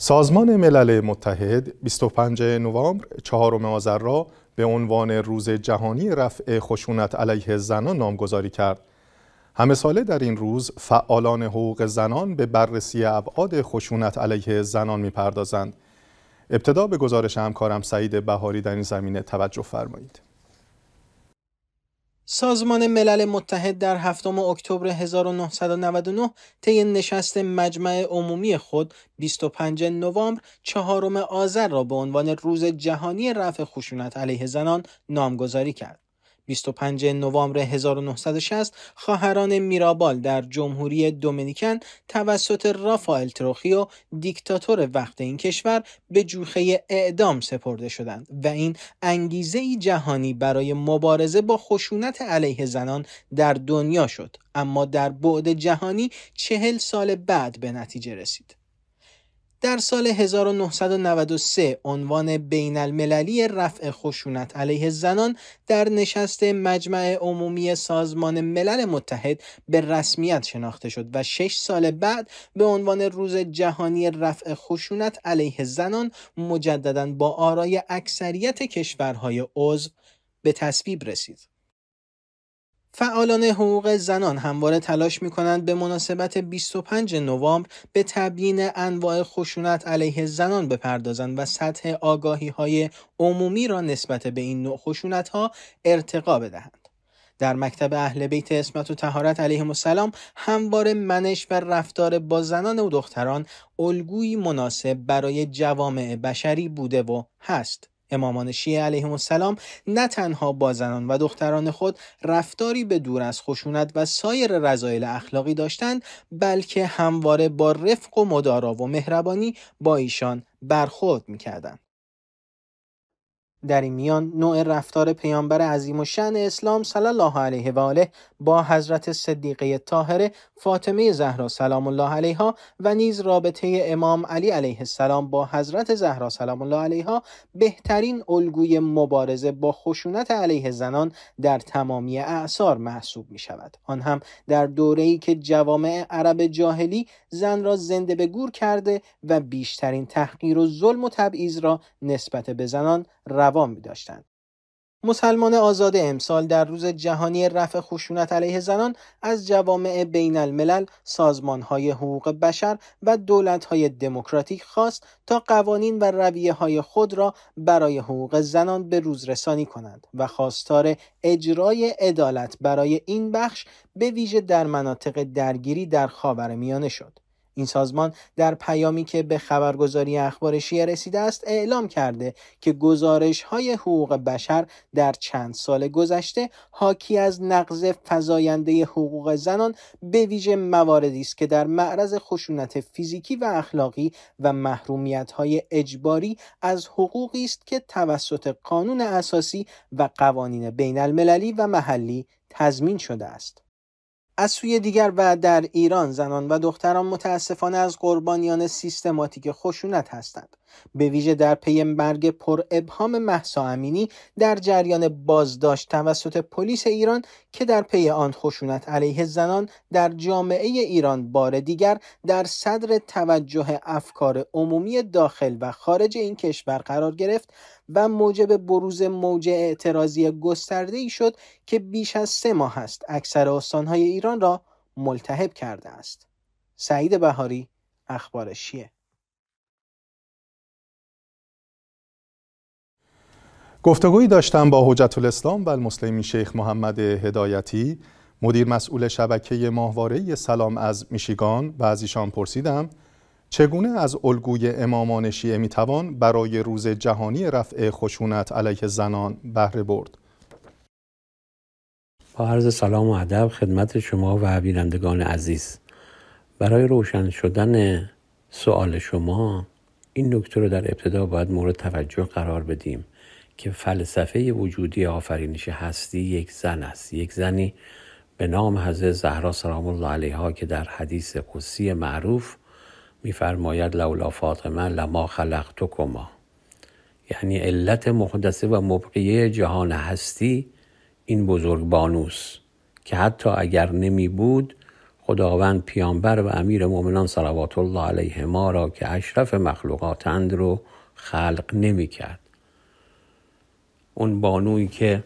سازمان ملل متحد 25 نوامبر 4 آذر را به عنوان روز جهانی رفع خشونت علیه زنان نامگذاری کرد. همه ساله در این روز فعالان حقوق زنان به بررسی ابعاد خشونت علیه زنان میپردازند. ابتدا به گزارش همکارم سعید بهاری در این زمینه توجه فرمایید. سازمان ملل متحد در هفتم اکتبر 1999 طی نشست مجمع عمومی خود 25 نوامبر چهارم آذر را به عنوان روز جهانی رفع خشونت علیه زنان نامگذاری کرد. 25 نوامبر 1960 خواهران میرابال در جمهوری دومینیکن توسط رافائل تروخیو دیکتاتور وقت این کشور به جوخه اعدام سپرده شدند و این انگیزه جهانی برای مبارزه با خشونت علیه زنان در دنیا شد اما در بعد جهانی چهل سال بعد به نتیجه رسید در سال 1993 عنوان بین المللی رفع خشونت علیه زنان در نشست مجمع عمومی سازمان ملل متحد به رسمیت شناخته شد و شش سال بعد به عنوان روز جهانی رفع خشونت علیه زنان مجددا با آرای اکثریت کشورهای عضو به تصویب رسید. فعالان حقوق زنان همواره تلاش می کنند به مناسبت 25 نوامبر به تبیین انواع خشونت علیه زنان بپردازند و سطح آگاهی های عمومی را نسبت به این نوع خشونت ها ارتقا بدهند. در مکتب اهل بیت اسمت و تهارت علیه السلام همواره منش و رفتار با زنان و دختران الگویی مناسب برای جوامع بشری بوده و هست. امامان شیعه علیهم السلام نه تنها با زنان و دختران خود رفتاری به دور از خشونت و سایر رضایل اخلاقی داشتند بلکه همواره با رفق و مدارا و مهربانی با ایشان برخورد میکردند در این میان نوع رفتار پیامبر عظیم و شن اسلام صلی الله علیه و آله با حضرت صدیقه طاهره فاطمه زهرا سلام الله علیها و نیز رابطه امام علی علیه السلام با حضرت زهرا سلام الله علیها بهترین الگوی مبارزه با خشونت علیه زنان در تمامی اعثار محسوب می شود آن هم در دوره‌ای که جوامع عرب جاهلی زن را زنده به گور کرده و بیشترین تحقیر و ظلم و تبعیض را نسبت به زنان روام می داشتند. مسلمان آزاده امسال در روز جهانی رفع خشونت علیه زنان از جوامع بین الملل، سازمان های حقوق بشر و دولت های دموکراتیک خواست تا قوانین و رویه های خود را برای حقوق زنان به روز رسانی کنند و خواستار اجرای عدالت برای این بخش به ویژه در مناطق درگیری در خاورمیانه شد. این سازمان در پیامی که به خبرگزاری اخبار شیعه رسیده است اعلام کرده که گزارش های حقوق بشر در چند سال گذشته حاکی از نقض فزاینده حقوق زنان به ویژه مواردی است که در معرض خشونت فیزیکی و اخلاقی و محرومیت های اجباری از حقوقی است که توسط قانون اساسی و قوانین بین المللی و محلی تضمین شده است. از سوی دیگر و در ایران زنان و دختران متاسفانه از قربانیان سیستماتیک خشونت هستند به ویژه در پی مرگ پر ابهام محسا امینی در جریان بازداشت توسط پلیس ایران که در پی آن خشونت علیه زنان در جامعه ایران بار دیگر در صدر توجه افکار عمومی داخل و خارج این کشور قرار گرفت و موجب بروز موج اعتراضی گسترده ای شد که بیش از سه ماه است اکثر استانهای ایران را ملتهب کرده است. سعید بهاری اخبار شیه گفتگویی داشتم با حجت الاسلام و المسلمین شیخ محمد هدایتی مدیر مسئول شبکه ماهواره سلام از میشیگان و از ایشان پرسیدم چگونه از الگوی امامان شیعه میتوان برای روز جهانی رفع خشونت علیه زنان بهره برد با عرض سلام و ادب خدمت شما و بینندگان عزیز برای روشن شدن سوال شما این نکته رو در ابتدا باید مورد توجه قرار بدیم که فلسفه وجودی آفرینش هستی یک زن است یک زنی به نام حضرت زهرا سلام الله علیها که در حدیث قصی معروف میفرماید لولا فاطمه لما خلقتکما یعنی علت مقدسه و مبقیه جهان هستی این بزرگ بانوس که حتی اگر نمی بود خداوند پیامبر و امیر مؤمنان صلوات الله ما را که اشرف مخلوقاتند رو خلق نمی کرد اون بانویی که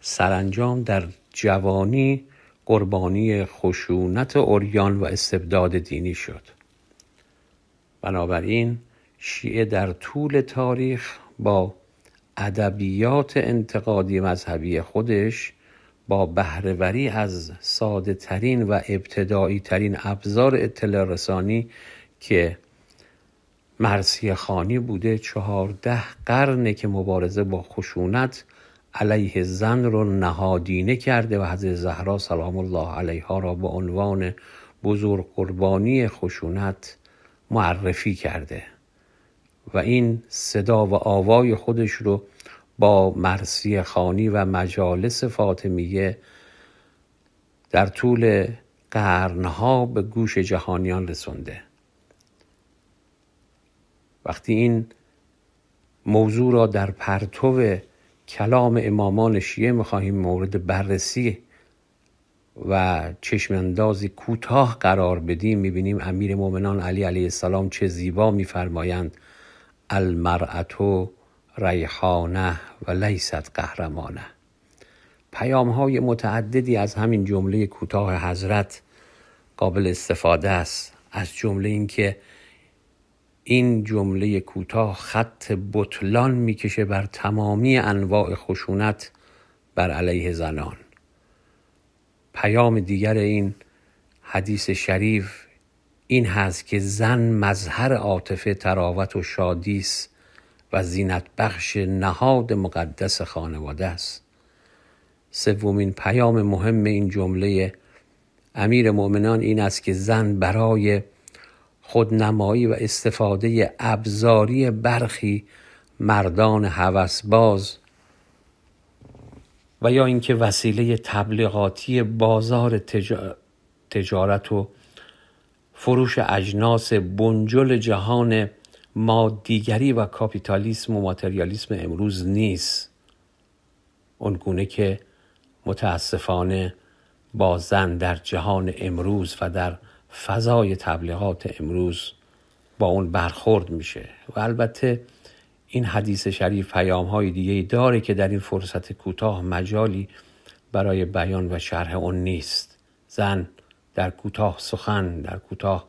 سرانجام در جوانی قربانی خشونت اوریان و استبداد دینی شد بنابراین شیعه در طول تاریخ با ادبیات انتقادی مذهبی خودش با بهرهوری از ساده ترین و ابتدایی ترین ابزار اطلاع رسانی که مرسی خانی بوده چهارده قرنه که مبارزه با خشونت علیه زن رو نهادینه کرده و حضرت زهرا سلام الله علیها را به عنوان بزرگ قربانی خشونت معرفی کرده و این صدا و آوای خودش رو با مرسی خانی و مجالس فاطمیه در طول قرنها به گوش جهانیان رسونده وقتی این موضوع را در پرتو کلام امامان شیعه میخواهیم مورد بررسی و چشماندازی کوتاه قرار بدیم میبینیم امیر مؤمنان علی علیه السلام چه زیبا میفرمایند المرأت ریحانه و لیست قهرمانه پیام های متعددی از همین جمله کوتاه حضرت قابل استفاده است از جمله اینکه این جمله کوتاه خط بطلان میکشه بر تمامی انواع خشونت بر علیه زنان پیام دیگر این حدیث شریف این هست که زن مظهر عاطفه تراوت و شادی است و زینت بخش نهاد مقدس خانواده است سومین پیام مهم این جمله امیر مؤمنان این است که زن برای خودنمایی و استفاده ابزاری برخی مردان هوسباز و یا اینکه وسیله تبلیغاتی بازار تجارت و فروش اجناس بنجل جهان مادیگری و کاپیتالیسم و ماتریالیسم امروز نیست اونگونه که متاسفانه بازن در جهان امروز و در فضای تبلیغات امروز با اون برخورد میشه و البته این حدیث شریف پیام های دیگه داره که در این فرصت کوتاه مجالی برای بیان و شرح اون نیست زن در کوتاه سخن در کوتاه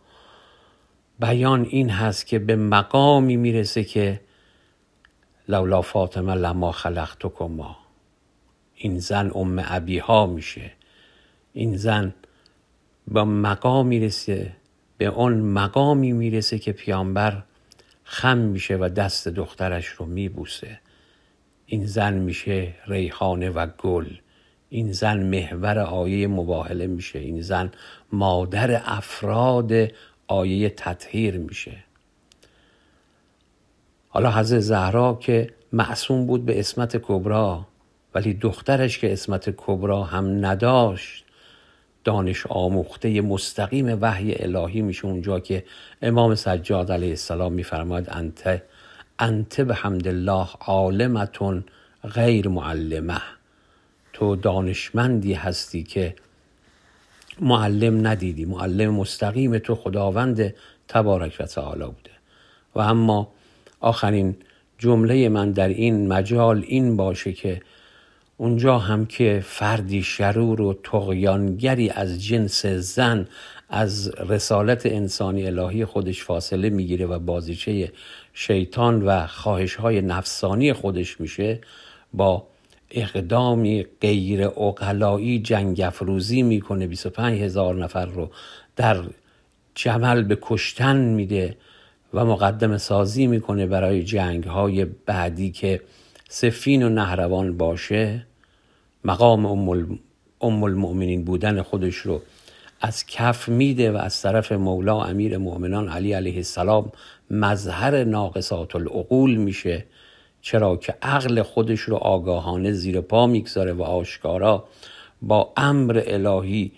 بیان این هست که به مقامی میرسه که لولا فاطمه لما کما این زن ام ابیها میشه این زن با مقامی میرسه به اون مقامی میرسه که پیامبر خم میشه و دست دخترش رو میبوسه این زن میشه ریحانه و گل این زن محور آیه مباهله میشه این زن مادر افراد آیه تطهیر میشه حالا حضرت زهرا که معصوم بود به اسمت کبرا ولی دخترش که اسمت کبرا هم نداشت دانش آموخته مستقیم وحی الهی میشه اونجا که امام سجاد علیه السلام میفرماید انت انت به حمد الله عالمتون غیر معلمه تو دانشمندی هستی که معلم ندیدی معلم مستقیم تو خداوند تبارک و تعالی بوده و اما آخرین جمله من در این مجال این باشه که اونجا هم که فردی شرور و تقیانگری از جنس زن از رسالت انسانی الهی خودش فاصله میگیره و بازیچه شیطان و خواهش های نفسانی خودش میشه با اقدامی غیر اقلایی جنگ افروزی میکنه 25 هزار نفر رو در جمل به کشتن میده و مقدم سازی میکنه برای جنگ های بعدی که سفین و نهروان باشه مقام ام المؤمنین بودن خودش رو از کف میده و از طرف مولا امیر مؤمنان علی علیه السلام مظهر ناقصات العقول میشه چرا که عقل خودش رو آگاهانه زیر پا میگذاره و آشکارا با امر الهی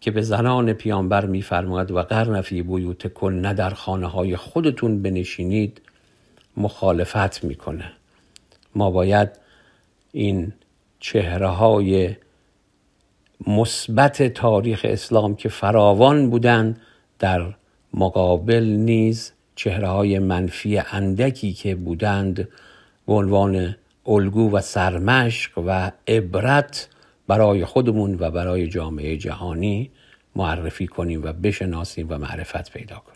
که به زنان پیانبر میفرماید و قرنفی فی بیوت کن نه در خانه های خودتون بنشینید مخالفت میکنه ما باید این چهره های مثبت تاریخ اسلام که فراوان بودند در مقابل نیز چهره های منفی اندکی که بودند به عنوان الگو و سرمشق و عبرت برای خودمون و برای جامعه جهانی معرفی کنیم و بشناسیم و معرفت پیدا کنیم